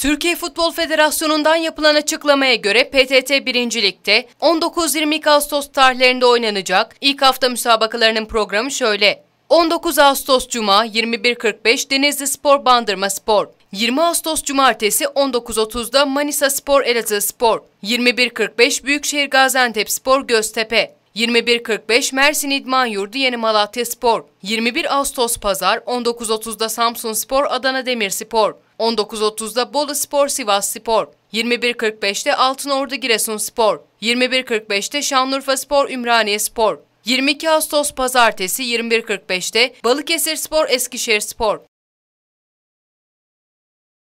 Türkiye Futbol Federasyonu'ndan yapılan açıklamaya göre PTT 1. Lig'de 19-22 Ağustos tarihlerinde oynanacak ilk hafta müsabakalarının programı şöyle. 19 Ağustos Cuma 21.45 Denizli Spor Bandırma Spor. 20 Ağustos Cumartesi 19.30'da Manisa Spor Elazığ Spor. 21.45 Büyükşehir Gaziantep Spor Göztepe. 21.45 Mersin İdman Yurdu Yeni Malatya Spor. 21 Ağustos Pazar 19.30'da Samsun Spor Adana Demir Spor. 19.30'da Bolu Spor Sivas Spor, 21.45'te Altınordu Giresun Spor, 21.45'te Şanlıurfa Spor Ümraniye Spor, 22 Ağustos Pazartesi 21.45'te Balıkesir Spor Eskişehir Spor,